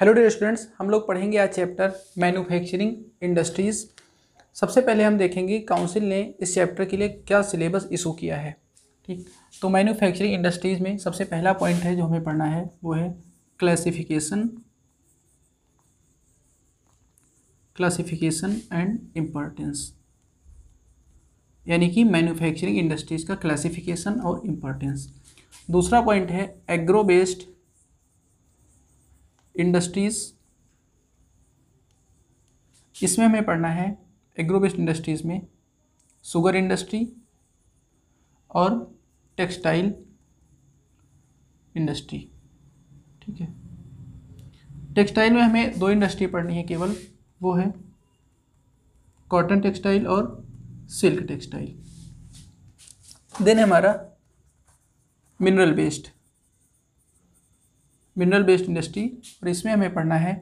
Hello day students हम लोग पढ़ेंगे आज चैप्टर मैन्युफैक्चरिंग इंडस्ट्रीज़ सबसे पहले हम देखेंगे काउंसिल ने इस चैप्टर के लिए क्या सिलेबस इशू किया है ठीक तो मैन्युफैक्चरिंग इंडस्ट्रीज़ में सबसे पहला पॉइंट है जो हमें पढ़ना है वो है क्लासिफिकेशन क्लासिफिकेशन एंड इम्पोर्टेंस यानी कि मैन्युफैक्चरिंग इंडस्ट्रीज़ का क्लासिफिकेशन और इम्पोर्टेंस दूसरा पॉइंट है एग्रो बेस्ड इंडस्ट्रीज इसमें हमें पढ़ना है एग्रो बेस्ड इंडस्ट्रीज़ में सुगर इंडस्ट्री और टेक्सटाइल इंडस्ट्री ठीक है टेक्सटाइल में हमें दो इंडस्ट्री पढ़नी है केवल वो है कॉटन टेक्सटाइल और सिल्क टेक्सटाइल देन हमारा mineral based mineral based industry और इसमें हमें पढ़ना है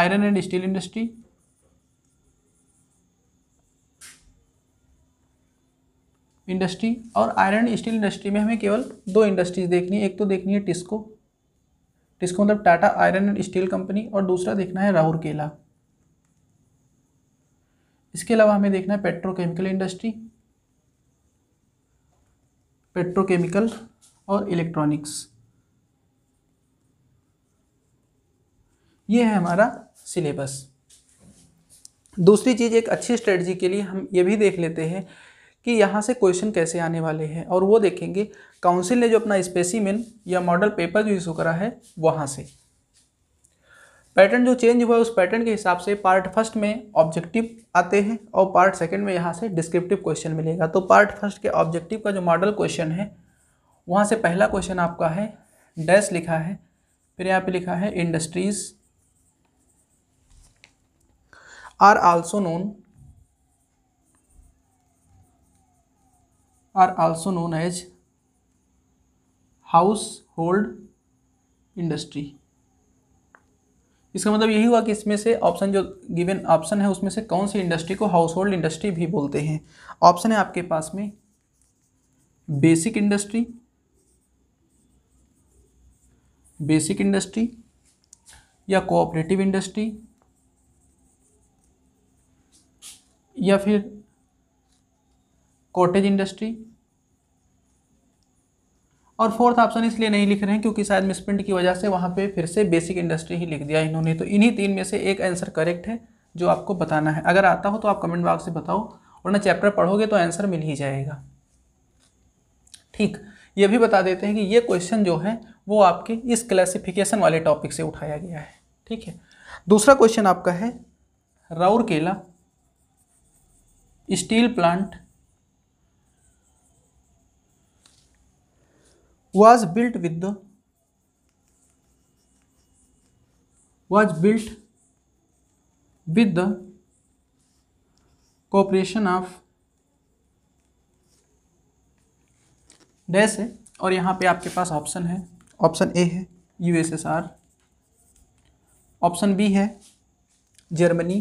iron and steel industry industry और आयरन स्टील इंडस्ट्री में हमें केवल दो इंडस्ट्रीज देखनी है एक तो देखनी है टिस्को टिस्को मतलब Tata iron and steel company और दूसरा देखना है केला इसके अलावा हमें देखना है पेट्रोकेमिकल इंडस्ट्री पेट्रोकेमिकल और इलेक्ट्रॉनिक्स ये है हमारा सिलेबस दूसरी चीज़ एक अच्छी स्ट्रेटजी के लिए हम ये भी देख लेते हैं कि यहाँ से क्वेश्चन कैसे आने वाले हैं और वो देखेंगे काउंसिल ने जो अपना स्पेसिमेन या मॉडल पेपर जो इशू करा है वहाँ से पैटर्न जो चेंज हुआ है उस पैटर्न के हिसाब से पार्ट फर्स्ट में ऑब्जेक्टिव आते हैं और पार्ट सेकंड में यहाँ से डिस्क्रिप्टिव क्वेश्चन मिलेगा तो पार्ट फर्स्ट के ऑब्जेक्टिव का जो मॉडल क्वेश्चन है वहाँ से पहला क्वेश्चन आपका है डैश लिखा है फिर यहाँ पे लिखा है industries are also known are also known as household industry इसका मतलब यही हुआ कि इसमें से ऑप्शन जो गिवन ऑप्शन है उसमें से कौन सी इंडस्ट्री को हाउस होल्ड इंडस्ट्री भी बोलते हैं ऑप्शन है आपके पास में बेसिक इंडस्ट्री बेसिक इंडस्ट्री या कोऑपरेटिव इंडस्ट्री या फिर कॉटेज इंडस्ट्री और फोर्थ ऑप्शन इसलिए नहीं लिख रहे हैं क्योंकि शायद मिसप्रिंट की वजह से वहाँ पे फिर से बेसिक इंडस्ट्री ही लिख दिया इन्होंने तो इन्हीं तीन में से एक आंसर करेक्ट है जो आपको बताना है अगर आता हो तो आप कमेंट बॉक्स से बताओ वरना चैप्टर पढ़ोगे तो आंसर मिल ही जाएगा ठीक ये भी बता देते हैं कि ये क्वेश्चन जो है वो आपके इस क्लासिफिकेशन वाले टॉपिक से उठाया गया है ठीक है दूसरा क्वेश्चन आपका है Rourkela steel plant was built with the was built with the cooperation of dash है और यहाँ पे आपके पास ऑप्शन है ऑप्शन ए है यूएसएसआर ऑप्शन बी है जर्मनी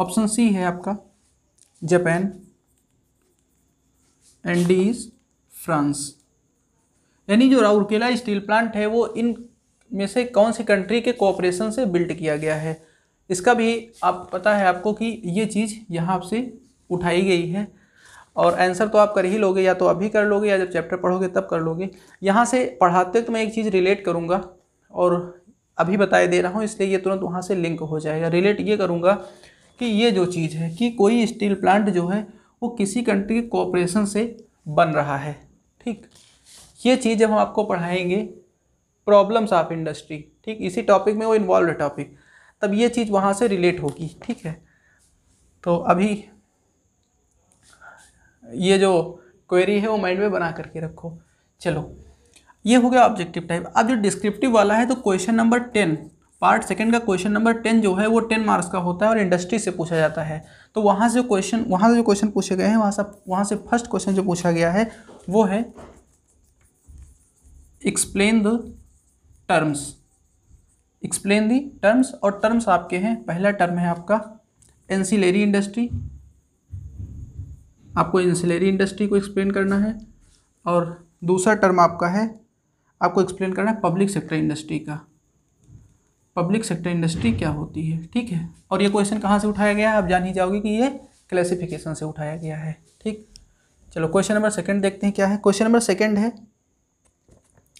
ऑप्शन सी है आपका जापान एंडीज फ्रांस यानी जो राउरकेला स्टील प्लांट है वो इन में से कौन सी कंट्री के कोऑपरेशन से बिल्ड किया गया है इसका भी आप पता है आपको कि ये चीज़ यहाँ आपसे उठाई गई है और आंसर तो आप कर ही लोगे या तो अभी कर लोगे या जब चैप्टर पढ़ोगे तब कर लोगे यहाँ से पढ़ाते तो मैं एक चीज़ रिलेट करूँगा और अभी बताए दे रहा हूँ इसलिए ये तुरंत वहाँ से लिंक हो जाएगा रिलेट ये करूँगा कि ये जो चीज़ है कि कोई स्टील प्लांट जो है वो किसी कंट्री के कोऑपरेशन से बन रहा है ठीक ये चीज़ जब हम आपको पढ़ाएंगे प्रॉब्लम्स ऑफ इंडस्ट्री ठीक इसी टॉपिक में वो इन्वॉल्व है टॉपिक तब ये चीज़ वहाँ से रिलेट होगी ठीक है तो अभी ये जो क्वेरी है वो माइंड में बना करके रखो चलो ये हो गया ऑब्जेक्टिव टाइप अब जो डिस्क्रिप्टिव वाला है तो question number ten part second का क्वेश्चन नंबर टेन जो है वो टेन मार्क्स का होता है और इंडस्ट्री से पूछा जाता है तो वहाँ से क्वेश्चन वहाँ से जो क्वेश्चन पूछे गए हैं वहाँ से वहाँ से फर्स्ट क्वेश्चन जो पूछा गया है वो है explain the terms explain the terms और टर्म्स आपके हैं पहला टर्म है आपका एंसिलेरी इंडस्ट्री आपको एंसिलेरी इंडस्ट्री को एक्सप्लेन करना है और दूसरा टर्म आपका है आपको एक्सप्लेन करना है पब्लिक सेक्टर इंडस्ट्री का पब्लिक सेक्टर इंडस्ट्री क्या होती है ठीक है और ये क्वेश्चन कहाँ से उठाया गया है आप जान ही जाओगे कि ये क्लासिफिकेशन से उठाया गया है ठीक चलो क्वेश्चन नंबर सेकंड देखते हैं क्या है क्वेश्चन नंबर सेकंड है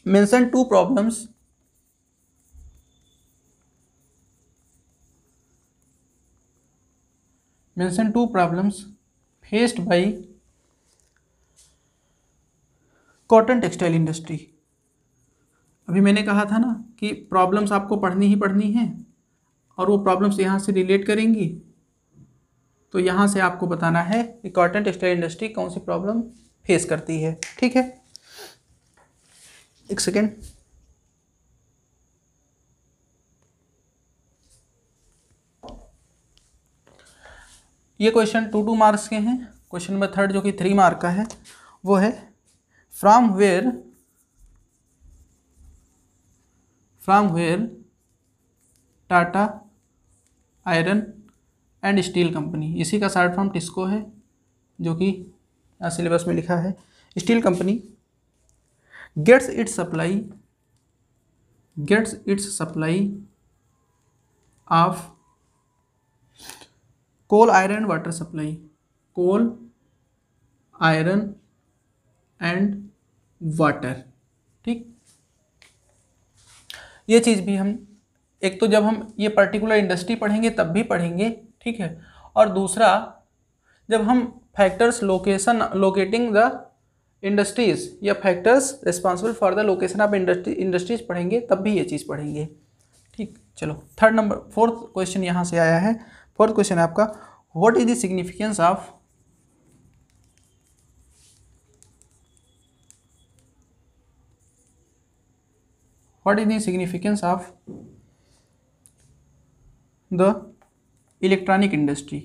mention two problems mention two problems faced by cotton textile industry अभी मैंने कहा था ना कि प्रॉब्लम्स आपको पढ़नी ही पढ़नी है और वो प्रॉब्लम्स यहाँ से रिलेट करेंगी तो यहाँ से आपको बताना है कि कॉटन टेक्सटाइल इंडस्ट्री कौन सी प्रॉब्लम फेस करती है ठीक है एक सेकेंड ये क्वेश्चन टू टू मार्क्स के हैं क्वेश्चन नंबर थर्ड जो कि थ्री मार्क का है वो है from where from where Tata iron and steel company इसी का शार्ट फॉर्म टिस्को है जो कि सिलेबस में लिखा है steel company gets its supply gets its supply of coal iron and water supply coal iron and water ये चीज़ भी हम एक तो जब हम ये पर्टिकुलर इंडस्ट्री पढ़ेंगे तब भी पढ़ेंगे ठीक है और दूसरा जब हम factors location locating the industries या factors responsible for the location of industry industries पढ़ेंगे तब भी ये चीज़ पढ़ेंगे ठीक चलो थर्ड नंबर फोर्थ क्वेश्चन यहाँ से आया है फोर्थ क्वेश्चन है आपका what is the significance of what is the significance of the electronic industry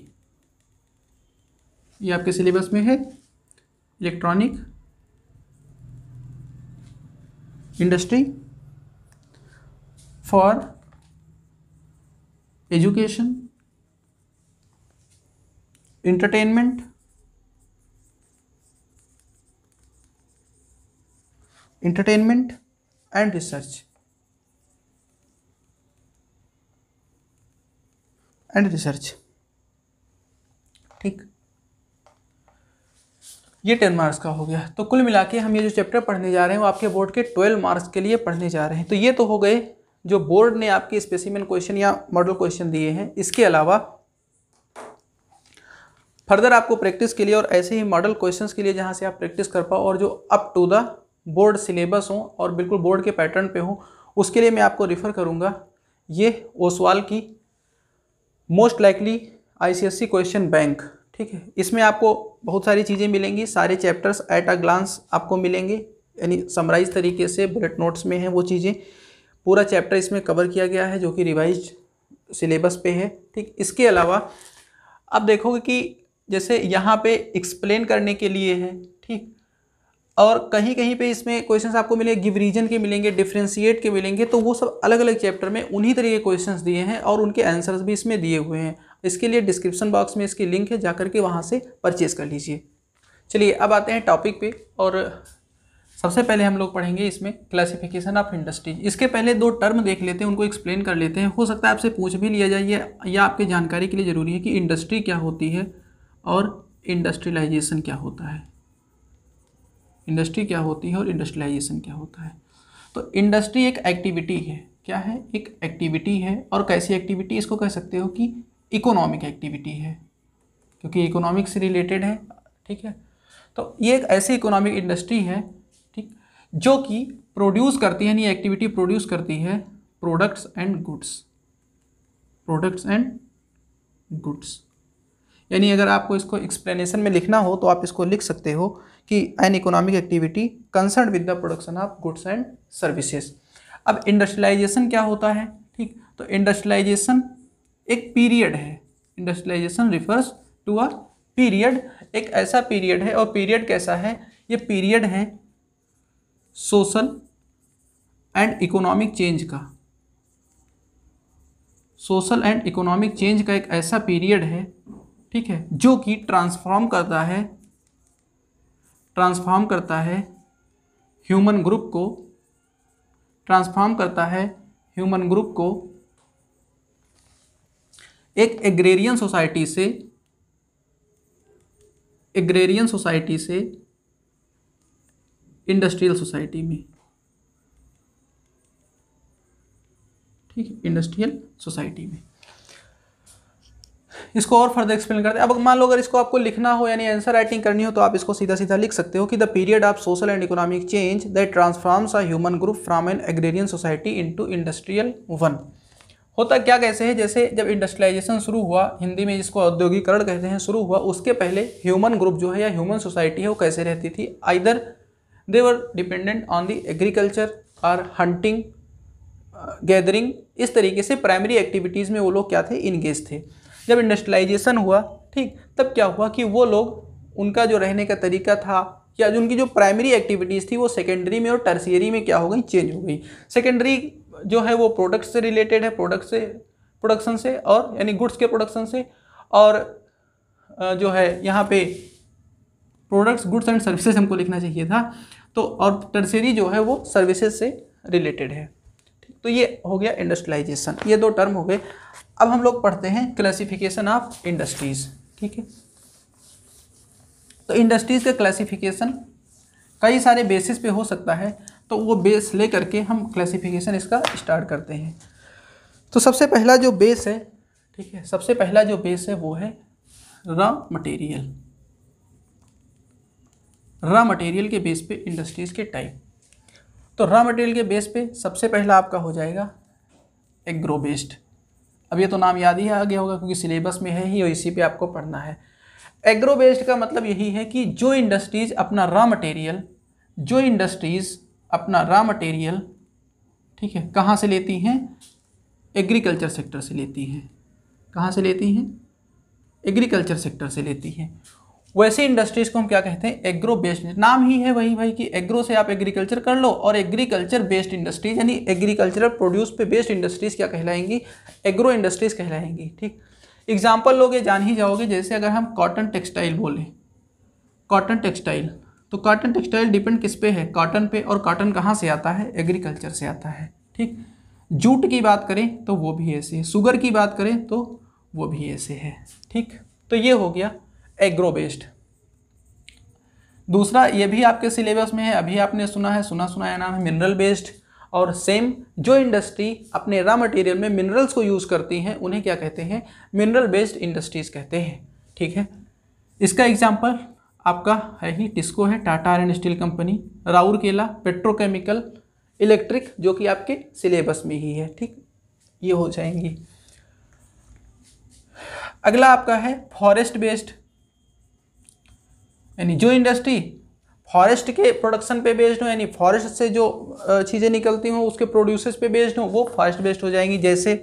ये आपके सिलेबस में है electronic industry for education entertainment entertainment and research and research ठीक ये टेन मार्क्स का हो गया तो कुल मिला के हम ये जो चैप्टर पढ़ने जा रहे हैं वो आपके बोर्ड के ट्वेल्व मार्क्स के लिए पढ़ने जा रहे हैं तो ये तो हो गए जो बोर्ड ने आपके स्पेसिमेंट क्वेश्चन या मॉडल क्वेश्चन दिए हैं इसके अलावा फर्दर आपको प्रैक्टिस के लिए और ऐसे ही मॉडल क्वेश्चंस के लिए जहाँ से आप प्रैक्टिस कर पाओ और जो up to the board syllabus हो और बिल्कुल बोर्ड के पैटर्न पे हो उसके लिए मैं आपको रेफ़र करूँगा ये ओसवाल की most likely ICSE question bank ठीक है इसमें आपको बहुत सारी चीज़ें मिलेंगी सारे चैप्टर्स एट अ ग्लांस आपको मिलेंगे यानी समराइज तरीके से बुलेट नोट्स में है वो चीज़ें पूरा चैप्टर इसमें कवर किया गया है जो कि रिवाइज सिलेबस पे है ठीक इसके अलावा अब देखोगे कि जैसे यहाँ पे एक्सप्लेन करने के लिए है ठीक और कहीं कहीं पे इसमें क्वेश्चंस आपको मिलेंगे गिव रीजन के मिलेंगे डिफ्रेंशिएट के मिलेंगे तो वो सब अलग अलग चैप्टर में उन्हीं तरह के क्वेश्चंस दिए हैं और उनके आंसर्स भी इसमें दिए हुए हैं इसके लिए डिस्क्रिप्शन बॉक्स में इसकी लिंक है जा के वहाँ से परचेज़ कर लीजिए चलिए अब आते हैं टॉपिक पे और सबसे पहले हम लोग पढ़ेंगे इसमें क्लासिफिकेशन ऑफ इंडस्ट्रीज इसके पहले दो टर्म देख लेते हैं उनको एक्सप्लेन कर लेते हैं हो सकता है आपसे पूछ भी लिया जाइए या आपके जानकारी के लिए ज़रूरी है कि इंडस्ट्री क्या होती है और इंडस्ट्रियलाइजेशन क्या होता है इंडस्ट्री क्या होती है और इंडस्ट्रियलाइजेशन क्या होता है तो इंडस्ट्री एक एक्टिविटी है क्या है एक एक्टिविटी है और कैसी एक्टिविटी इसको कह सकते हो कि इकोनॉमिक एक्टिविटी है क्योंकि इकोनॉमिक से रिलेटेड है ठीक है तो ये एक ऐसी इकोनॉमिक इंडस्ट्री है ठीक जो कि प्रोड्यूस करती है यानी एक्टिविटी प्रोड्यूस करती है products and goods products and goods यानी अगर आपको इसको एक्सप्लेनेशन में लिखना हो तो आप इसको लिख सकते हो कि an economic activity concern with the production of goods and services अब इंडस्ट्रियलाइजेशन क्या होता है ठीक तो इंडस्ट्रियलाइजेशन एक पीरियड है industrialisation refers to a period एक ऐसा पीरियड है और पीरियड कैसा है ये पीरियड है सोशल एंड इकोनॉमिक चेंज का सोशल एंड इकोनॉमिक चेंज का एक ऐसा पीरियड है ठीक है जो कि ट्रांसफॉर्म करता है ट्रांसफॉर्म करता है ह्यूमन ग्रुप को ट्रांसफॉर्म करता है ह्यूमन ग्रुप को एक एग्रेरियन सोसाइटी से एग्रेरियन सोसाइटी से इंडस्ट्रियल सोसाइटी में ठीक है इंडस्ट्रियल सोसाइटी में इसको और फर्दर एक्सप्लेन करते हैं अब मान लो अगर इसको आपको लिखना हो यानी आंसर राइटिंग करनी हो तो आप इसको सीधा सीधा लिख सकते हो कि the period of social and economic change that transforms a human group from an agrarian society into industrial one होता क्या कैसे है जैसे जब इंडस्ट्रियलाइजेशन शुरू हुआ हिंदी में जिसको औद्योगिकरण कहते हैं शुरू हुआ उसके पहले ह्यूमन ग्रुप जो है या ह्यूमन सोसाइटी है वो कैसे रहती थी either they dependent on the agriculture और हंटिंग गैदरिंग इस तरीके से प्राइमरी एक्टिविटीज़ में वो लोग क्या थे इंगेज थे जब इंडस्ट्रलाइजेशन हुआ ठीक तब क्या हुआ कि वो लोग उनका जो रहने का तरीका था या जो उनकी जो प्राइमरी एक्टिविटीज़ थी वो सेकेंडरी में और टर्सियरी में क्या हो गई चेंज हो गई सेकेंडरी जो है वो प्रोडक्ट से रिलेटेड है प्रोडक्ट से प्रोडक्शन से और यानी गुड्स के प्रोडक्शन से और जो है यहाँ पे प्रोडक्ट्स गुड्स एंड सर्विसेज हमको लिखना चाहिए था तो और टर्सरी जो है वो सर्विसेज से रिलेटेड है तो ये हो गया इंडस्ट्रियलाइजेशन ये दो टर्म हो गए अब हम लोग पढ़ते हैं क्लासिफिकेशन ऑफ इंडस्ट्रीज़ ठीक है तो इंडस्ट्रीज़ का क्लासिफिकेशन कई सारे बेसिस पे हो सकता है तो वो बेस ले करके हम क्लासिफिकेशन इसका स्टार्ट करते हैं तो सबसे पहला जो बेस है ठीक है सबसे पहला जो बेस है वो है रॉ मटेरियल रॉ मटेरियल के बेस पे इंडस्ट्रीज़ के टाइप तो रॉ मटेरियल के बेस पे सबसे पहला आपका हो जाएगा एग्रो बेस्ड अब ये तो नाम याद ही आ गया होगा क्योंकि सिलेबस में है ही और इसी पे आपको पढ़ना है एग्रो बेस्ड का मतलब यही है कि जो इंडस्ट्रीज़ अपना रॉ मटेरियल जो इंडस्ट्रीज़ अपना रॉ मटेरियल ठीक है कहाँ से लेती हैं एग्रीकल्चर सेक्टर से लेती हैं कहाँ से लेती हैं एग्रीकल्चर सेक्टर से लेती हैं वैसे इंडस्ट्रीज को हम क्या कहते हैं एग्रो बेस्ड नाम ही है वही भाई कि एग्रो से आप एग्रीकल्चर कर लो और एग्रीकल्चर बेस्ड इंडस्ट्रीज यानी एग्रीकल्चरल प्रोड्यूस पे बेस्ड इंडस्ट्रीज क्या कहलाएंगी एग्रो इंडस्ट्रीज कहलाएंगी ठीक एग्जाम्पल लोगे जान ही जाओगे जैसे अगर हम कॉटन टेक्सटाइल बोले कॉटन टेक्सटाइल तो कॉटन टेक्सटाइल डिपेंड किस पे है कॉटन पे और कॉटन कहाँ से आता है एग्रीकल्चर से आता है ठीक जूट की बात करें तो वो भी ऐसे है शुगर की बात करें तो वो भी ऐसे है ठीक तो ये हो गया एग्रो बेस्ड दूसरा ये भी आपके सिलेबस में है अभी आपने सुना है सुना सुनाया नाम है मिनरल बेस्ड और सेम जो इंडस्ट्री अपने रॉ मटेरियल में मिनरल्स को यूज़ करती हैं उन्हें क्या कहते हैं मिनरल बेस्ड इंडस्ट्रीज़ कहते हैं ठीक है इसका एग्जाम्पल आपका है ही टिस्को है Tata iron steel company Rourkela petrochemical electric जो कि आपके सिलेबस में ही है ठीक ये हो जाएंगी अगला आपका है फॉरेस्ट बेस्ड यानी जो इंडस्ट्री फॉरेस्ट के प्रोडक्शन पे बेस्ड हो यानी फॉरेस्ट से जो चीज़ें निकलती हों उसके प्रोड्यूसर्स पे बेस्ड हो वो फॉरेस्ट बेस्ड हो जाएंगी जैसे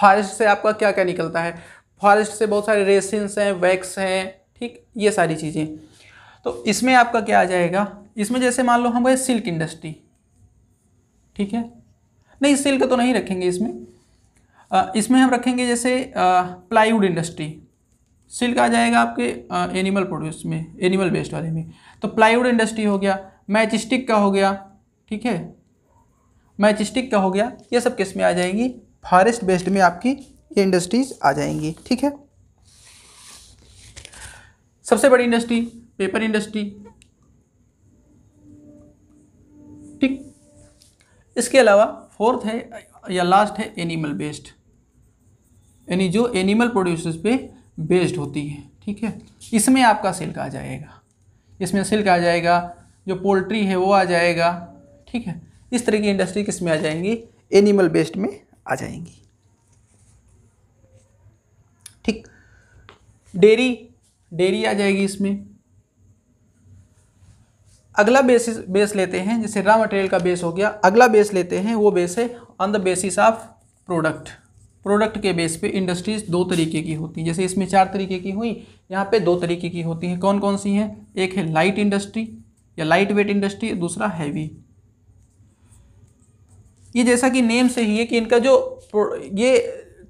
फॉरेस्ट से आपका क्या क्या निकलता है फॉरेस्ट से बहुत सारे रेसिन्स हैं वैक्स हैं ठीक ये सारी चीज़ें तो इसमें आपका क्या आ जाएगा इसमें जैसे मान लो हम गए सिल्क इंडस्ट्री ठीक है नहीं सिल्क तो नहीं रखेंगे इसमें आ, इसमें हम रखेंगे जैसे प्लाईवुड इंडस्ट्री सिल्क आ जाएगा आपके एनिमल प्रोड्यूस में एनिमल बेस्ड वाले में तो प्लाईवुड इंडस्ट्री हो गया मैचिस्टिक का हो गया ठीक है मैचिस्टिक का हो गया ये सब किस में आ जाएंगी फॉरेस्ट बेस्ड में आपकी ये इंडस्ट्रीज आ जाएंगी ठीक है सबसे बड़ी इंडस्ट्री पेपर इंडस्ट्री ठीक इसके अलावा फोर्थ है या लास्ट है एनिमल बेस्ड यानी जो एनिमल प्रोड्यूसर्स पे बेस्ड होती है ठीक है इसमें आपका सिल्क आ जाएगा इसमें सिल्क आ जाएगा जो पोल्ट्री है वो आ जाएगा ठीक है इस तरह की इंडस्ट्री किस में आ जाएंगी एनिमल बेस्ड में आ जाएंगी ठीक डेरी डेरी आ जाएगी इसमें अगला बेसिस बेस लेते हैं जैसे रॉ मटेरियल का बेस हो गया अगला बेस लेते हैं वो बेस है on the basis of product product के बेस पे इंडस्ट्रीज दो तरीके की होती हैं जैसे इसमें चार तरीके की हुई यहाँ पे दो तरीके की होती हैं कौन कौन सी हैं एक है लाइट इंडस्ट्री या लाइट वेट इंडस्ट्री दूसरा हैवी ये जैसा कि नेम से ही है कि इनका जो ये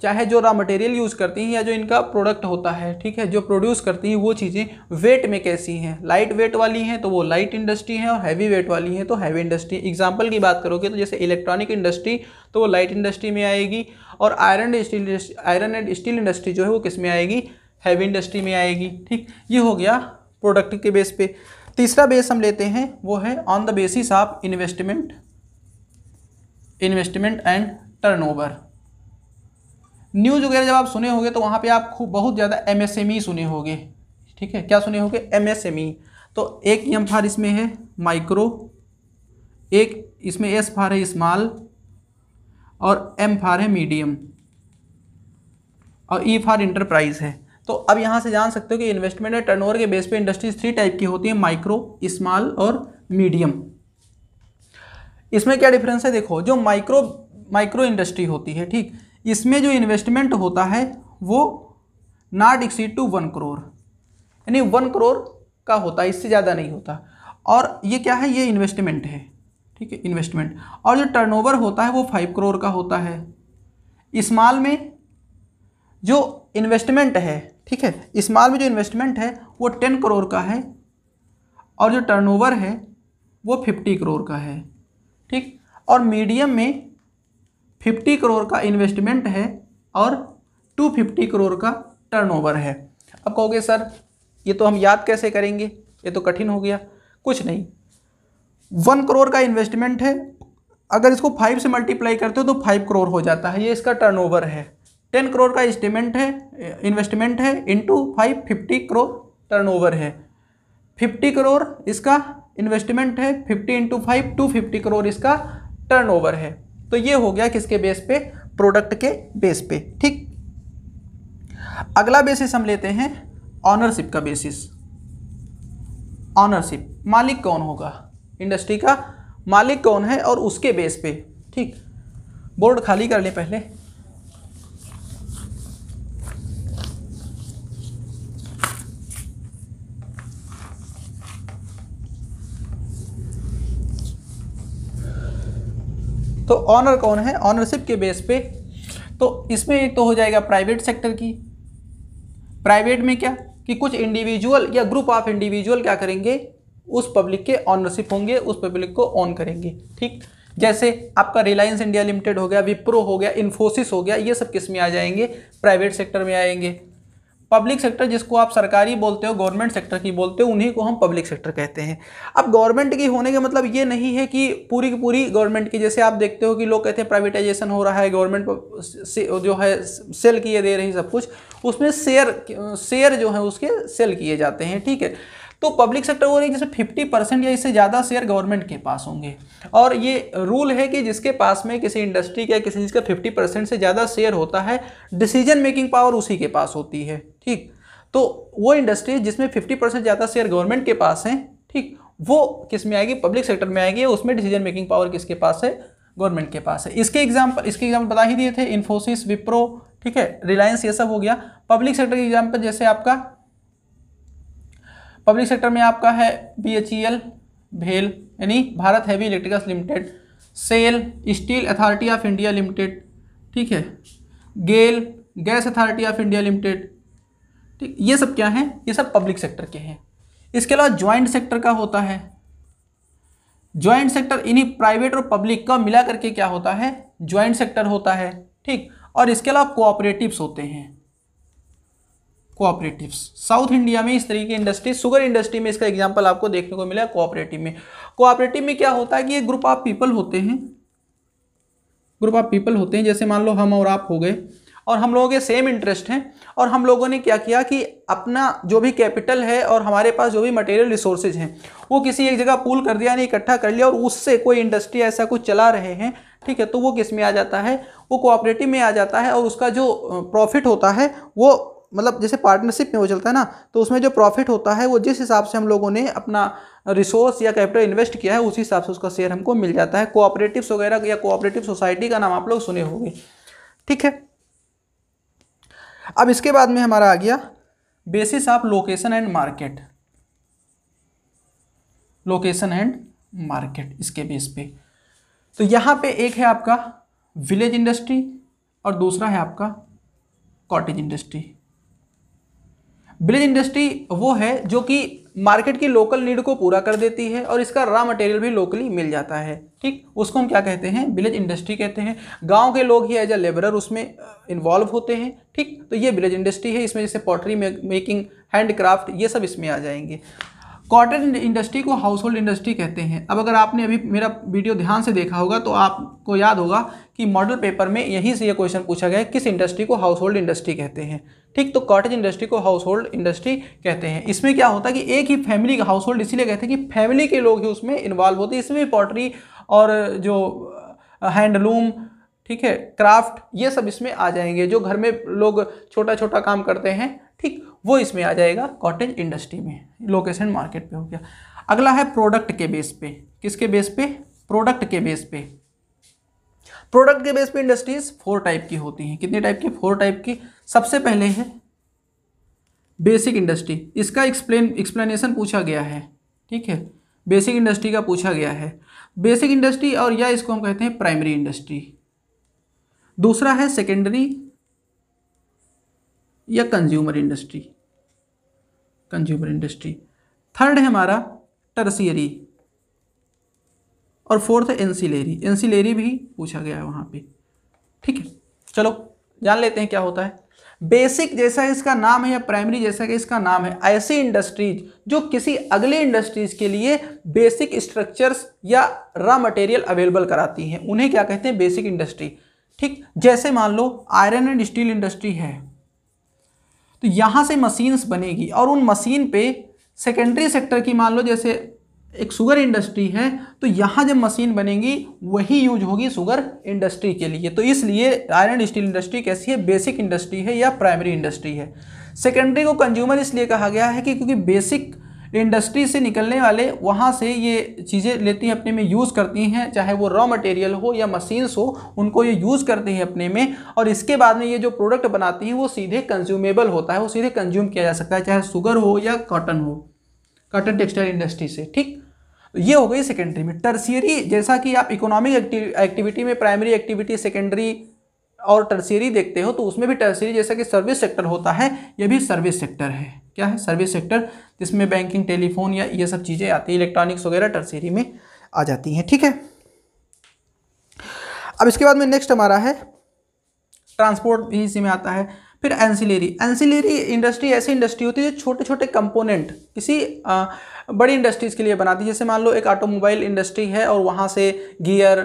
चाहे जो रॉ मटेरियल यूज़ करती हैं या जो इनका प्रोडक्ट होता है ठीक है जो प्रोड्यूस करती हैं वो चीज़ें वेट में कैसी हैं लाइट वेट वाली हैं तो वो लाइट इंडस्ट्री है और हैवी वेट वाली हैं तो हैवी इंडस्ट्री एग्जाम्पल की बात करोगे तो जैसे इलेक्ट्रॉनिक इंडस्ट्री तो वो लाइट इंडस्ट्री में आएगी और iron steel iron and steel industry जो है वो किस में आएगी हैवी इंडस्ट्री में आएगी ठीक ये हो गया प्रोडक्ट के बेस पे तीसरा बेस हम लेते हैं वो है on the basis of investment investment and turnover news वगैरह जब आप सुने होंगे तो वहाँ पे आप खूब बहुत ज़्यादा एमएसएमई e सुने होंगे ठीक है क्या सुने होंगे एमएसएमई e। तो एक एम फार इसमें है माइक्रो एक इसमें एस फार है स्मॉल और एम फार है मीडियम और ई फार इंटरप्राइज है तो अब यहाँ से जान सकते हो कि इन्वेस्टमेंट है टर्नओवर के बेस पे इंडस्ट्रीज थ्री टाइप की होती है माइक्रो स्मॉल और मीडियम इसमें क्या डिफरेंस है देखो जो माइक्रो माइक्रो इंडस्ट्री होती है ठीक इसमें जो इन्वेस्टमेंट होता है वो not exceed to one crore यानी वन करोड़ का होता है इससे ज़्यादा नहीं होता और ये क्या है ये इन्वेस्टमेंट है ठीक है इन्वेस्टमेंट और जो टर्नओवर होता है वो फाइव करोर का होता है इस्माल में जो इन्वेस्टमेंट है ठीक है स्मॉल में जो इन्वेस्टमेंट है वो टेन करोर का है और जो टर्नओवर है वो फिफ्टी करोर का है ठीक और मीडियम में फिफ्टी करोड़ का इन्वेस्टमेंट है और टू फिफ्टी करोड़ का टर्नओवर है अब कहोगे सर ये तो हम याद कैसे करेंगे ये तो कठिन हो गया कुछ नहीं वन करोड़ का इन्वेस्टमेंट है अगर इसको फाइव से मल्टीप्लाई करते हो तो फाइव करोड़ हो जाता है ये इसका टर्नओवर है टेन करोड़ का इस्टीमेंट है इन्वेस्टमेंट है into five fifty crore turnover है फिफ्टी करोड़ इसका इन्वेस्टमेंट है fifty into five to fifty crore इसका टर्नओवर है तो ये हो गया किसके बेस पे प्रोडक्ट के बेस पे ठीक अगला बेसिस हम लेते हैं ऑनरशिप का बेसिस ऑनरशिप मालिक कौन होगा इंडस्ट्री का मालिक कौन है और उसके बेस पे ठीक बोर्ड खाली कर ले पहले तो ऑनर कौन है ऑनरशिप के बेस पे तो इसमें एक तो हो जाएगा प्राइवेट सेक्टर की प्राइवेट में क्या कि कुछ इंडिविजुअल या ग्रुप ऑफ इंडिविजुअल क्या करेंगे उस पब्लिक के ऑनरशिप होंगे उस पब्लिक को ऑन करेंगे ठीक जैसे आपका रिलायंस इंडिया लिमिटेड हो गया विप्रो हो गया इन्फोसिस हो गया ये सब किस में आ जाएंगे प्राइवेट सेक्टर में आएंगे पब्लिक सेक्टर जिसको आप सरकारी बोलते हो गवर्नमेंट सेक्टर की बोलते हो उन्हीं को हम पब्लिक सेक्टर कहते हैं अब गवर्नमेंट की होने का मतलब ये नहीं है कि पूरी की पूरी गवर्नमेंट की जैसे आप देखते हो कि लोग कहते हैं प्राइवेटाइजेशन हो रहा है गवर्नमेंट से जो है सेल किए दे रही सब कुछ उसमें शेयर शेयर जो है उसके सेल किए जाते हैं ठीक है तो पब्लिक सेक्टर वो रही जिसमें फिफ्टी परसेंट या इससे ज़्यादा शेयर गवर्नमेंट के पास होंगे और ये रूल है कि जिसके पास में किसी इंडस्ट्री का किसी चीज़ का फिफ्टी परसेंट से ज़्यादा शेयर होता है डिसीजन मेकिंग पावर उसी के पास होती है ठीक तो वो इंडस्ट्री जिसमें फिफ्टी परसेंट ज़्यादा शेयर गवर्नमेंट के पास हैं ठीक वो किस में आएगी पब्लिक सेक्टर में आएगी उसमें डिसीजन मेकिंग पावर किसके पास है गवर्नमेंट के पास है इसके एग्जाम्पल इसके एग्जाम्पल बता ही दिए थे इन्फोसिस विप्रो ठीक है रिलायंस ये सब हो गया पब्लिक सेक्टर के एग्जाम्पल जैसे आपका पब्लिक सेक्टर में आपका है बी एच ई एल भेल यानी Bharat heavy electricals limited SAIL steel authority of India limited ठीक है GAIL gas authority of India limited ठीक ये सब क्या हैं ये सब पब्लिक सेक्टर के हैं इसके अलावा ज्वाइंट सेक्टर का होता है ज्वाइंट सेक्टर इन्हीं प्राइवेट और पब्लिक का मिला करके क्या होता है ज्वाइंट सेक्टर होता है ठीक और इसके अलावा कोऑपरेटिव्स होते हैं कोऑपरेटिव साउथ इंडिया में इस तरह की इंडस्ट्री सुगर इंडस्ट्री में इसका एग्जाम्पल आपको देखने को मिला कोऑपरेटिव में कोऑपरेटिव में क्या होता है कि एक ग्रुप ऑफ पीपल होते हैं ग्रुप ऑफ पीपल होते हैं जैसे मान लो हम और आप हो गए और हम लोगों के सेम इंटरेस्ट हैं और हम लोगों ने क्या किया कि अपना जो भी कैपिटल है और हमारे पास जो भी मटेरियल रिसोर्सेज हैं वो किसी एक जगह पूल कर दिया यानी इकट्ठा कर लिया और उससे कोई इंडस्ट्री ऐसा कुछ चला रहे हैं ठीक है तो वो किस में आ जाता है वो कोऑपरेटिव में आ जाता है और उसका जो प्रॉफिट होता है वो मतलब जैसे पार्टनरशिप में वो चलता है ना तो उसमें जो प्रॉफिट होता है वो जिस हिसाब से हम लोगों ने अपना रिसोर्स या कैपिटल इन्वेस्ट किया है उसी हिसाब से उसका शेयर हमको मिल जाता है कोऑपरेटिव वगैरह या कोऑपरेटिव सोसाइटी का नाम आप लोग सुने होंगे ठीक है अब इसके बाद में हमारा आ गया basis of location and market location and market इसके बेस पे तो यहाँ पे एक है आपका विलेज इंडस्ट्री और दूसरा है आपका कॉटेज इंडस्ट्री विलेज इंडस्ट्री वो है जो कि मार्केट की लोकल नीड को पूरा कर देती है और इसका रॉ मटेरियल भी लोकली मिल जाता है ठीक उसको हम क्या कहते हैं विलेज इंडस्ट्री कहते हैं गांव के लोग ही एज अ लेबरर उसमें इन्वॉल्व होते हैं ठीक तो ये विलेज इंडस्ट्री है इसमें जैसे पॉटरी मेकिंग हैंडक्राफ्ट ये सब इसमें आ जाएंगे कॉटन इंडस्ट्री को हाउस होल्ड इंडस्ट्री कहते हैं अब अगर आपने अभी मेरा वीडियो ध्यान से देखा होगा तो आपको याद होगा कि मॉडल पेपर में यहीं से ये यह क्वेश्चन पूछा गया है किस इंडस्ट्री को हाउस होल्ड इंडस्ट्री कहते हैं ठीक तो कॉटेज इंडस्ट्री को हाउस होल्ड इंडस्ट्री कहते हैं इसमें क्या होता है कि एक ही फैमिली का हाउस होल्ड इसीलिए कहते हैं कि फैमिली के लोग ही उसमें इन्वॉल्व होते हैं इसमें पॉटरी और जो हैंडलूम ठीक है क्राफ्ट ये सब इसमें आ जाएंगे जो घर में लोग छोटा छोटा काम करते हैं ठीक वो इसमें आ जाएगा कॉटेज इंडस्ट्री में लोकेशन मार्केट पे हो गया अगला है प्रोडक्ट के बेस पे किसके बेस पे प्रोडक्ट के बेस पे प्रोडक्ट के बेस पे इंडस्ट्रीज फोर टाइप की होती हैं कितने टाइप की फोर टाइप की सबसे पहले है बेसिक इंडस्ट्री इसका एक्सप्लेन एक्सप्लेनेशन पूछा गया है ठीक है बेसिक इंडस्ट्री का पूछा गया है बेसिक इंडस्ट्री और या इसको हम कहते हैं प्राइमरी इंडस्ट्री दूसरा है सेकेंडरी या consumer industry consumer industry third है हमारा टर्सियरी और फोर्थ है एंसिलेरी एनसीलेरी भी पूछा गया है वहाँ पे ठीक है चलो जान लेते हैं क्या होता है बेसिक जैसा इसका नाम है या प्राइमरी जैसा कि इसका नाम है ऐसी इंडस्ट्रीज जो किसी अगले इंडस्ट्रीज के लिए बेसिक स्ट्रक्चर्स या रॉ मटेरियल अवेलेबल कराती हैं उन्हें क्या कहते हैं बेसिक इंडस्ट्री ठीक जैसे मान लो आयरन एंड स्टील इंडस्ट्री है तो यहाँ से मशीन्स बनेगी और उन मशीन पे सेकेंडरी सेक्टर की मान लो जैसे एक शुगर इंडस्ट्री है तो यहाँ जब मशीन बनेगी वही यूज होगी शुगर इंडस्ट्री के लिए तो इसलिए आयरन स्टील इंडस्ट्री कैसी है बेसिक इंडस्ट्री है या प्राइमरी इंडस्ट्री है सेकेंडरी को कंज्यूमर इसलिए कहा गया है कि क्योंकि बेसिक इंडस्ट्री से निकलने वाले वहाँ से ये चीज़ें लेती हैं अपने में यूज़ करती हैं चाहे वो रॉ मटेरियल हो या मशीन्स हो उनको ये यूज़ करती हैं अपने में और इसके बाद में ये जो प्रोडक्ट बनाती हैं वो सीधे कंज्यूमेबल होता है वो सीधे कंज्यूम किया जा सकता है चाहे शुगर हो या कॉटन हो कॉटन टेक्सटाइल इंडस्ट्री से ठीक तो ये हो गई सेकेंडरी में टर्सियरी जैसा कि आप इकोनॉमिक एक्टिविटी में प्राइमरी एक्टिविटी सेकेंडरी और टर्सियरी देखते हो तो उसमें भी टर्सियरी जैसा कि सर्विस सेक्टर होता है ये भी सर्विस सेक्टर है क्या है सर्विस सेक्टर जिसमें बैंकिंग टेलीफोन या ये सब चीज़ें आती है इलेक्ट्रॉनिक्स वगैरह टर्सियरी में आ जाती हैं ठीक है अब इसके बाद में नेक्स्ट हमारा है ट्रांसपोर्ट भी इसी में आता है फिर एंसिलेरी एंसिलेरी इंडस्ट्री ऐसी इंडस्ट्री होती है जो छोटे छोटे कंपोनेंट किसी आ, बड़ी इंडस्ट्रीज़ के लिए बनाती है जैसे मान लो एक ऑटोमोबाइल इंडस्ट्री है और वहाँ से गियर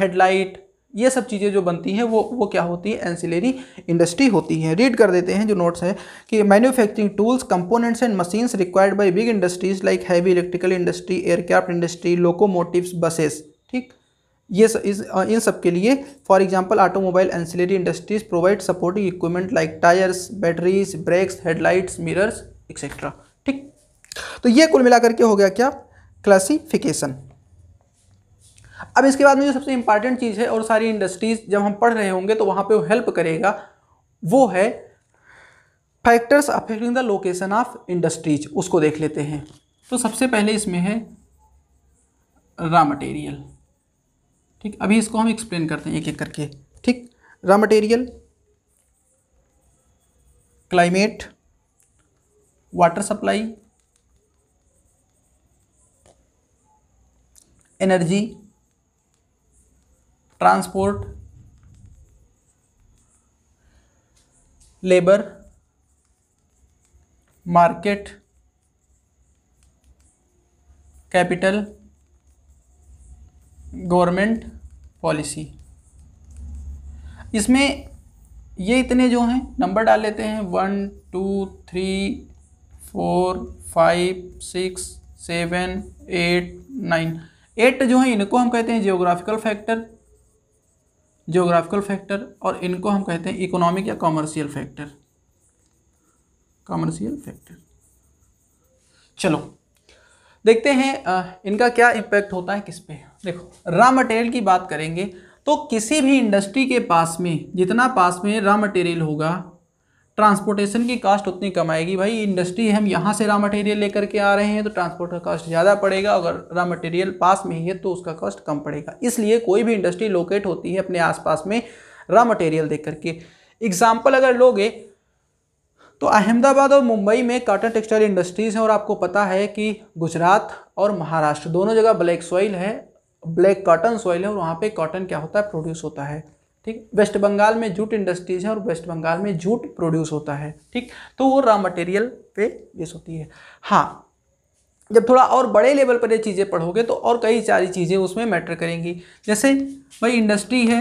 हेडलाइट ये सब चीज़ें जो बनती हैं वो वो क्या होती है एंसिलरी इंडस्ट्री होती है रीड कर देते हैं जो नोट्स हैं कि manufacturing tools components and machines required by big industries like heavy electrical industry aircraft industry locomotives buses ये स, इस इन सब के लिए for example automobile ancillary industries provide supporting equipment like tyres batteries brakes headlights mirrors etcetera ठीक तो ये कुल मिलाकर के हो गया क्या क्लासिफिकेशन अब इसके बाद में जो सबसे इंपॉर्टेंट चीज़ है और सारी इंडस्ट्रीज जब हम पढ़ रहे होंगे तो वहाँ पर वो हेल्प करेगा वो है factors affecting the location of industries उसको देख लेते हैं तो सबसे पहले इसमें है रॉ मटेरियल ठीक अभी इसको हम एक्सप्लेन करते हैं एक एक करके ठीक raw material climate water supply energy transport labour market capital government policy इसमें ये इतने जो हैं नंबर डाल लेते हैं one two three four five six seven eight nine eight जो हैं इनको हम कहते हैं जियोग्राफिकल फैक्टर जियोग्राफिकल फैक्टर और इनको हम कहते हैं इकोनॉमिक या कॉमर्शियल फैक्टर कॉमर्शियल फैक्टर चलो देखते हैं इनका क्या इम्पैक्ट होता है किस पे देखो रॉ मटेरियल की बात करेंगे तो किसी भी इंडस्ट्री के पास में जितना पास में रॉ मटेरियल होगा ट्रांसपोर्टेशन की कास्ट उतनी कम आएगी भाई इंडस्ट्री हम यहाँ से रॉ मटेरियल लेकर के आ रहे हैं तो ट्रांसपोर्ट का कास्ट ज़्यादा पड़ेगा अगर रॉ मटेरियल पास में ही है तो उसका कास्ट कम पड़ेगा इसलिए कोई भी इंडस्ट्री लोकेट होती है अपने आसपास में रॉ मटेरियल देख करके एग्जाम्पल अगर लोगे तो अहमदाबाद और मुंबई में काटन टेक्सटाइल इंडस्ट्रीज़ हैं और आपको पता है कि गुजरात और महाराष्ट्र दोनों जगह ब्लैक सॉइल है ब्लैक कॉटन सॉइल है और वहाँ पे कॉटन क्या होता है प्रोड्यूस होता है ठीक वेस्ट बंगाल में जूट इंडस्ट्रीज है और वेस्ट बंगाल में जूट प्रोड्यूस होता है ठीक तो वो रॉ मटेरियल पे बेस होती है हाँ जब थोड़ा और बड़े लेवल पर ये चीज़ें पढ़ोगे तो और कई सारी चीज़ें उसमें मैटर करेंगी जैसे भाई इंडस्ट्री है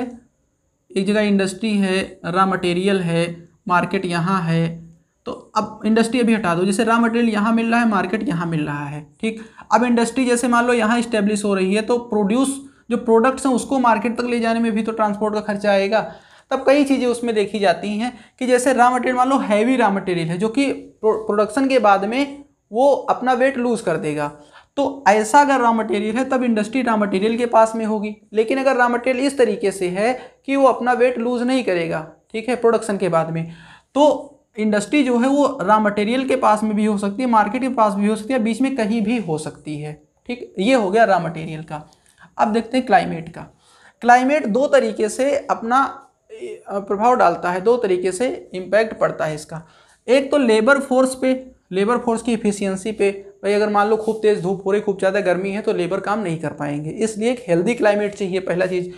एक जगह इंडस्ट्री है रॉ मटेरियल है मार्केट यहाँ है तो अब इंडस्ट्री अभी हटा दो जैसे रॉ मटेरियल यहाँ मिल रहा है मार्केट यहाँ मिल रहा है ठीक अब इंडस्ट्री जैसे मान लो यहाँ इस्टेब्लिश हो रही है तो प्रोड्यूस जो प्रोडक्ट्स हैं उसको मार्केट तक ले जाने में भी तो ट्रांसपोर्ट का खर्चा आएगा तब कई चीज़ें उसमें देखी जाती हैं कि जैसे रॉ मटेरियल मान लो हैवी रॉ मटेरियल है जो कि प्रोडक्शन के बाद में वो अपना वेट लूज़ कर देगा तो ऐसा अगर रॉ मटेरियल है तब इंडस्ट्री रॉ मटेरियल के पास में होगी लेकिन अगर रॉ मटेरियल इस तरीके से है कि वो अपना वेट लूज़ नहीं करेगा ठीक है प्रोडक्शन के बाद में तो इंडस्ट्री जो है वो रॉ मटेरियल के पास में भी हो सकती है मार्केट के पास भी हो सकती है बीच में कहीं भी हो सकती है ठीक ये हो गया रॉ मटेरियल का अब देखते हैं क्लाइमेट का क्लाइमेट दो तरीके से अपना प्रभाव डालता है दो तरीके से इम्पैक्ट पड़ता है इसका एक तो लेबर फोर्स पे लेबर फोर्स की इफिशियंसी पे भाई अगर मान लो खूब तेज़ धूप हो रही खूब ज़्यादा गर्मी है तो लेबर काम नहीं कर पाएंगे इसलिए एक हेल्दी क्लाइमेट चाहिए पहला चीज़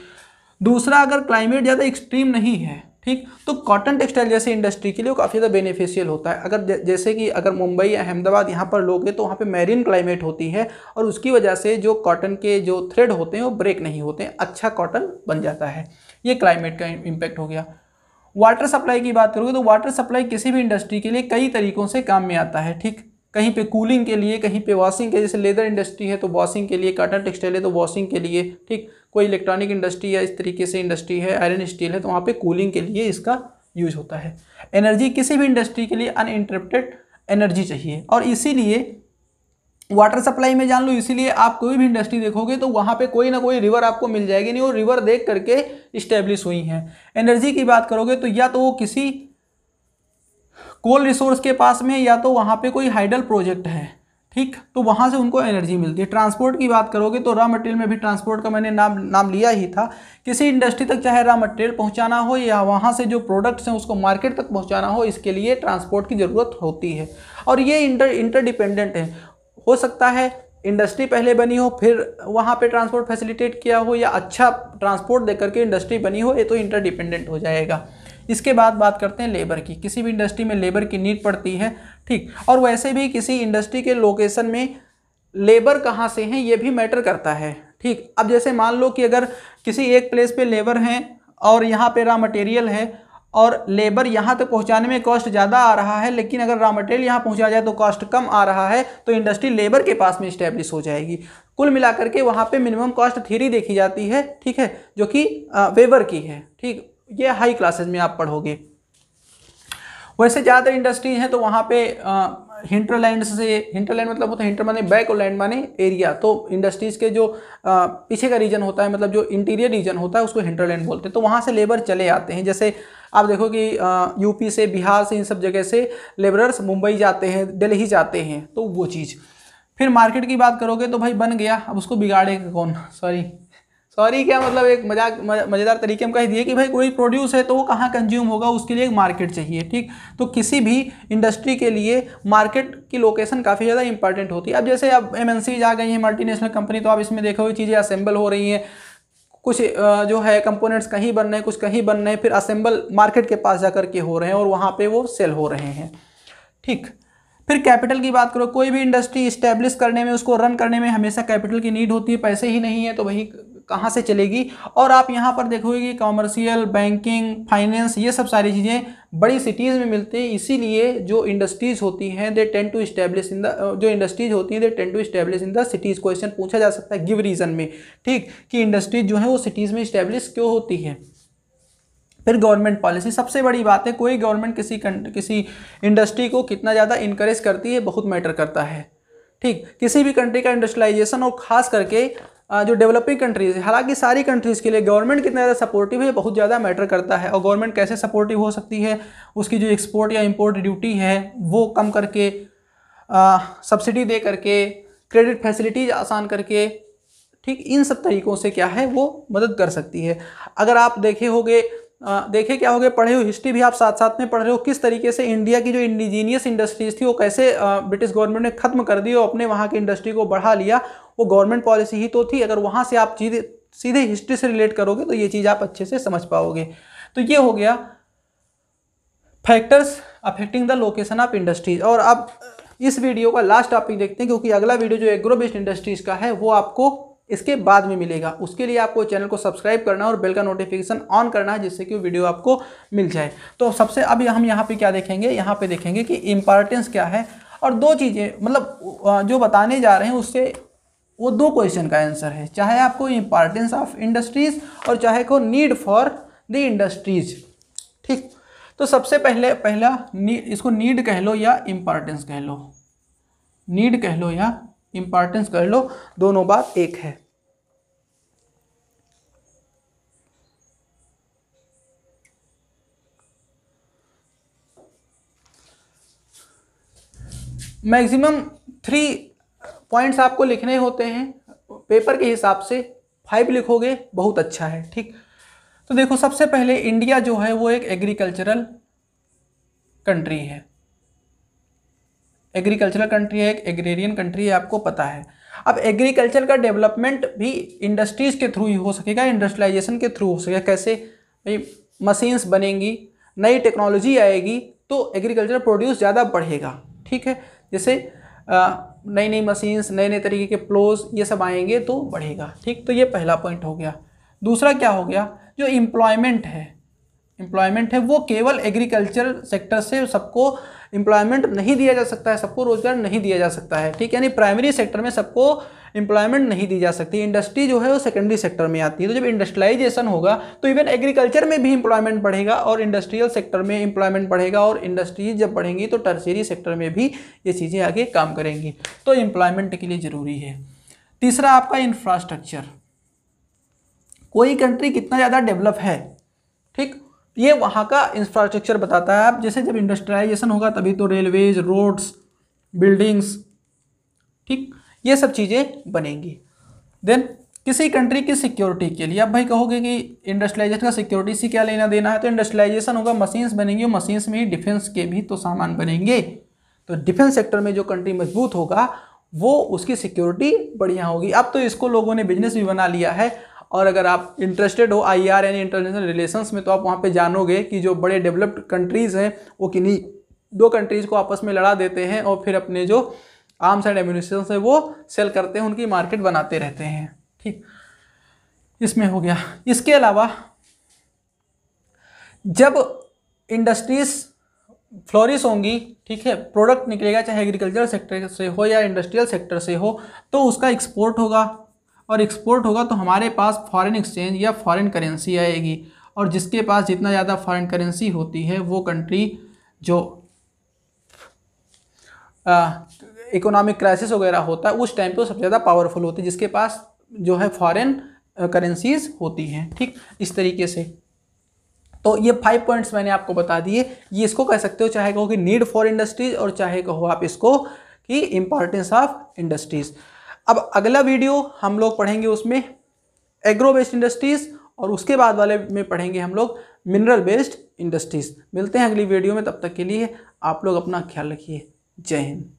दूसरा अगर क्लाइमेट ज़्यादा एक्सट्रीम नहीं है ठीक तो कॉटन टेक्सटाइल जैसे इंडस्ट्री के लिए काफ़ी ज़्यादा बेनिफिशियल होता है अगर जैसे कि अगर मुंबई या अहमदाबाद यहाँ पर लोगे तो वहाँ पे मैरीन क्लाइमेट होती है और उसकी वजह से जो कॉटन के जो थ्रेड होते हैं वो ब्रेक नहीं होते हैं अच्छा कॉटन बन जाता है ये क्लाइमेट का इम्पैक्ट हो गया वाटर सप्लाई की बात करोगे तो वाटर सप्लाई किसी भी इंडस्ट्री के लिए कई तरीकों से काम में आता है ठीक कहीं पे कूलिंग के लिए कहीं पे वॉशिंग के जैसे लेदर इंडस्ट्री है तो वॉशिंग के लिए काटन टेक्सटाइल है तो वॉशिंग के लिए ठीक कोई इलेक्ट्रॉनिक इंडस्ट्री या इस तरीके से इंडस्ट्री है आयरन स्टील है तो वहाँ पे कूलिंग के लिए इसका यूज होता है एनर्जी किसी भी इंडस्ट्री के लिए अनइंटरप्टेड एनर्जी चाहिए और इसीलिए वाटर सप्लाई में जान लो इसीलिए आप कोई भी इंडस्ट्री देखोगे तो वहाँ पे कोई ना कोई रिवर आपको मिल जाएगी नहीं और रिवर देख करके इस्टेब्लिश हुई हैं एनर्जी की बात करोगे तो या तो वो किसी कोल रिसोर्स के पास में या तो वहाँ पे कोई हाइडल प्रोजेक्ट है ठीक तो वहाँ से उनको एनर्जी मिलती है ट्रांसपोर्ट की बात करोगे तो रॉ मटेरियल में भी ट्रांसपोर्ट का मैंने नाम नाम लिया ही था किसी इंडस्ट्री तक चाहे रॉ मटेरियल पहुँचाना हो या वहाँ से जो प्रोडक्ट्स हैं उसको मार्केट तक पहुँचाना हो इसके लिए ट्रांसपोर्ट की ज़रूरत होती है और ये इंटर इंटरडिपेंडेंट है हो सकता है इंडस्ट्री पहले बनी हो फिर वहाँ पे ट्रांसपोर्ट फैसिलिटेट किया हो या अच्छा ट्रांसपोर्ट दे करके इंडस्ट्री बनी हो ये तो इंटरडिपेंडेंट हो जाएगा इसके बाद बात करते हैं लेबर की किसी भी इंडस्ट्री में लेबर की नीड पड़ती है ठीक और वैसे भी किसी इंडस्ट्री के लोकेशन में लेबर कहाँ से हैं ये भी मैटर करता है ठीक अब जैसे मान लो कि अगर किसी एक प्लेस पे लेबर हैं और यहाँ पे रॉ मटेरियल है और लेबर यहाँ तक तो पहुँचाने में कॉस्ट ज़्यादा आ रहा है लेकिन अगर रॉ मटेरियल यहाँ पहुँचा जाए तो कॉस्ट कम आ रहा है तो इंडस्ट्री लेबर के पास में इस्टेब्लिश हो जाएगी कुल मिलाकर के वहाँ पे मिनिमम कॉस्ट थ्योरी देखी जाती है ठीक है जो कि वेबर की है ठीक ये हाई क्लासेज में आप पढ़ोगे वैसे ज़्यादातर इंडस्ट्रीज हैं तो वहाँ पे हिंटरलैंड से हिंटरलैंड मतलब होता है हिंटर माने बैक और लैंड माने एरिया तो इंडस्ट्रीज़ के जो आ, पीछे का रीजन होता है मतलब जो इंटीरियर रीजन होता है उसको हिंटरलैंड बोलते हैं तो वहाँ से लेबर चले आते हैं जैसे आप देखो कि यूपी से बिहार से इन सब जगह से लेबरर्स मुंबई जाते हैं दिल्ली जाते हैं तो वो चीज़ फिर मार्केट की बात करोगे तो भाई बन गया अब उसको बिगाड़ेगा कौन सॉरी सॉरी क्या मतलब एक मजाक मज़ेदार तरीके हम कह दिए कि भाई कोई प्रोड्यूस है तो वो कहाँ कंज्यूम होगा उसके लिए एक मार्केट चाहिए ठीक तो किसी भी इंडस्ट्री के लिए मार्केट की लोकेशन काफ़ी ज़्यादा इंपॉर्टेंट होती है अब जैसे अब एम एन आ गई मल्टी मल्टीनेशनल कंपनी तो आप इसमें ये चीज़ें असेंबल हो रही हैं कुछ जो है कंपोनेंट्स कहीं बन रहे हैं कुछ कहीं बन रहे हैं फिर असेंबल मार्केट के पास जा के हो रहे हैं और वहाँ पर वो सेल हो रहे हैं ठीक फिर कैपिटल की बात करो कोई भी इंडस्ट्री इस्टेब्लिश करने में उसको रन करने में हमेशा कैपिटल की नीड होती है पैसे ही नहीं है तो वही कहाँ से चलेगी और आप यहाँ पर देखोगे कि कॉमर्शियल बैंकिंग फाइनेंस ये सब सारी चीज़ें बड़ी सिटीज़ में मिलती हैं इसीलिए जो इंडस्ट्रीज़ होती हैं they tend to establish in the जो इंडस्ट्रीज होती हैं they tend to establish in the cities question पूछा जा सकता है गिव रीज़न में ठीक कि इंडस्ट्रीज जो है वो सिटीज़ में इस्टेब्लिश क्यों होती है फिर गवर्नमेंट पॉलिसी सबसे बड़ी बात है कोई गवर्नमेंट किसी किसी इंडस्ट्री को कितना ज़्यादा इंकरेज करती है बहुत मैटर करता है ठीक किसी भी कंट्री का इंडस्ट्रियलाइजेशन और ख़ास करके जो डेवलपिंग कंट्रीज़ है हालांकि सारी कंट्रीज़ के लिए गवर्नमेंट कितना ज़्यादा सपोर्टिव है बहुत ज़्यादा मैटर करता है और गवर्नमेंट कैसे सपोर्टिव हो सकती है उसकी जो एक्सपोर्ट या इम्पोर्ट ड्यूटी है वो कम करके सब्सिडी दे करके क्रेडिट फैसिलिटीज आसान करके ठीक इन सब तरीक़ों से क्या है वो मदद कर सकती है अगर आप देखे होगे देखें क्या हो गया पढ़े हो हिस्ट्री भी आप साथ साथ में पढ़ रहे हो किस तरीके से इंडिया की जो इंडिजीनियस इंडस्ट्रीज थी वो कैसे ब्रिटिश गवर्नमेंट ने खत्म कर दी और अपने वहाँ की इंडस्ट्री को बढ़ा लिया वो गवर्नमेंट पॉलिसी ही तो थी अगर वहाँ से आप चीज़ सीधे हिस्ट्री से रिलेट करोगे तो ये चीज़ आप अच्छे से समझ पाओगे तो ये हो गया factors affecting the location of industries और अब इस वीडियो का लास्ट टॉपिक देखते हैं क्योंकि अगला वीडियो जो एग्रो बेस्ड इंडस्ट्रीज़ का है वो आपको इसके बाद में मिलेगा उसके लिए आपको चैनल को सब्सक्राइब करना है और बेल का नोटिफिकेशन ऑन करना है जिससे कि वीडियो आपको मिल जाए तो सबसे अब हम यहाँ पे क्या देखेंगे यहाँ पे देखेंगे कि इम्पॉर्टेंस क्या है और दो चीज़ें मतलब जो बताने जा रहे हैं उससे वो दो क्वेश्चन का आंसर है चाहे आपको इम्पॉर्टेंस ऑफ इंडस्ट्रीज़ और चाहे को नीड फॉर द इंडस्ट्रीज ठीक तो सबसे पहले पहला नी, इसको नीड कह लो या इम्पॉर्टेंस कह लो नीड कह लो या इंपॉर्टेंस कर लो दोनों बात एक है मैक्सिमम थ्री पॉइंट्स आपको लिखने होते हैं पेपर के हिसाब से फाइव लिखोगे बहुत अच्छा है ठीक तो देखो सबसे पहले इंडिया जो है वो एक एग्रीकल्चरल कंट्री है एग्रीकल्चरल कंट्री है एक एग्रेरियन कंट्री है आपको पता है अब एग्रीकल्चर का डेवलपमेंट भी इंडस्ट्रीज के थ्रू ही हो सकेगा इंडस्ट्रियलाइजेशन के थ्रू हो सकेगा कैसे भाई मशीन्स बनेंगी नई टेक्नोलॉजी आएगी तो एग्रीकल्चर प्रोड्यूस ज़्यादा बढ़ेगा ठीक है जैसे नई नई मशीन्स नए नए तरीके के प्लोज ये सब आएंगे तो बढ़ेगा ठीक तो ये पहला पॉइंट हो गया दूसरा क्या हो गया जो एम्प्लॉयमेंट है एम्प्लॉयमेंट है वो केवल एग्रीकल्चर सेक्टर से सबको एम्प्लॉयमेंट नहीं दिया जा सकता है सबको रोजगार नहीं दिया जा सकता है ठीक है यानी प्राइमरी सेक्टर में सबको एम्प्लॉयमेंट नहीं दी जा सकती इंडस्ट्री जो है वो सेकेंडरी सेक्टर में आती है तो जब इंडस्ट्रियलाइजेशन होगा तो इवन एग्रीकल्चर में भी इंप्लॉयमेंट बढ़ेगा और इंडस्ट्रियल सेक्टर में इंप्लॉयमेंट बढ़ेगा और इंडस्ट्रीज जब बढ़ेंगी तो टर्सरी सेक्टर में भी ये चीज़ें आगे काम करेंगी तो एम्प्लॉयमेंट के लिए ज़रूरी है तीसरा आपका इंफ्रास्ट्रक्चर कोई कंट्री कितना ज़्यादा डेवलप है ठीक ये वहाँ का इंफ्रास्ट्रक्चर बताता है आप जैसे जब इंडस्ट्रियलाइजेशन होगा तभी तो रेलवेज रोड्स बिल्डिंग्स ठीक ये सब चीज़ें बनेंगी देन किसी कंट्री की सिक्योरिटी के लिए अब भाई कहोगे कि इंडस्ट्रियलाइजेशन का सिक्योरिटी से क्या लेना देना है तो इंडस्ट्रियलाइजेशन होगा मशीन्स बनेंगी और मशीन्स में ही डिफेंस के भी तो सामान बनेंगे तो डिफेंस सेक्टर में जो कंट्री मजबूत होगा वो उसकी सिक्योरिटी बढ़िया होगी अब तो इसको लोगों ने बिजनेस भी बना लिया है और अगर आप इंटरेस्टेड हो आई आर e यानी इंटरनेशनल रिलेशंस में तो आप वहाँ पे जानोगे कि जो बड़े डेवलप्ड कंट्रीज़ हैं वो किन्हीं दो कंट्रीज़ को आपस में लड़ा देते हैं और फिर अपने जो आर्म्स एंड एम्यूनिशन है वो सेल करते हैं उनकी मार्केट बनाते रहते हैं ठीक इसमें हो गया इसके अलावा जब इंडस्ट्रीज़ फ्लोरिस होंगी ठीक है प्रोडक्ट निकलेगा चाहे एग्रीकल्चर सेक्टर से हो या इंडस्ट्रियल सेक्टर से हो तो उसका एक्सपोर्ट होगा और एक्सपोर्ट होगा तो हमारे पास फॉरेन एक्सचेंज या फॉरेन करेंसी आएगी और जिसके पास जितना ज़्यादा फॉरेन करेंसी होती है वो कंट्री जो इकोनॉमिक क्राइसिस वगैरह होता है उस टाइम पे वो सबसे ज़्यादा पावरफुल होती है जिसके पास जो है फॉरेन करेंसीज होती हैं ठीक इस तरीके से तो ये फाइव पॉइंट्स मैंने आपको बता दिए ये इसको कह सकते हो चाहे कहो कि नीड फॉर इंडस्ट्रीज और चाहे कहो आप इसको कि इम्पॉर्टेंस ऑफ इंडस्ट्रीज़ अब अगला वीडियो हम लोग पढ़ेंगे उसमें एग्रो बेस्ड इंडस्ट्रीज़ और उसके बाद वाले में पढ़ेंगे हम लोग मिनरल बेस्ड इंडस्ट्रीज़ मिलते हैं अगली वीडियो में तब तक के लिए आप लोग अपना ख्याल रखिए जय हिंद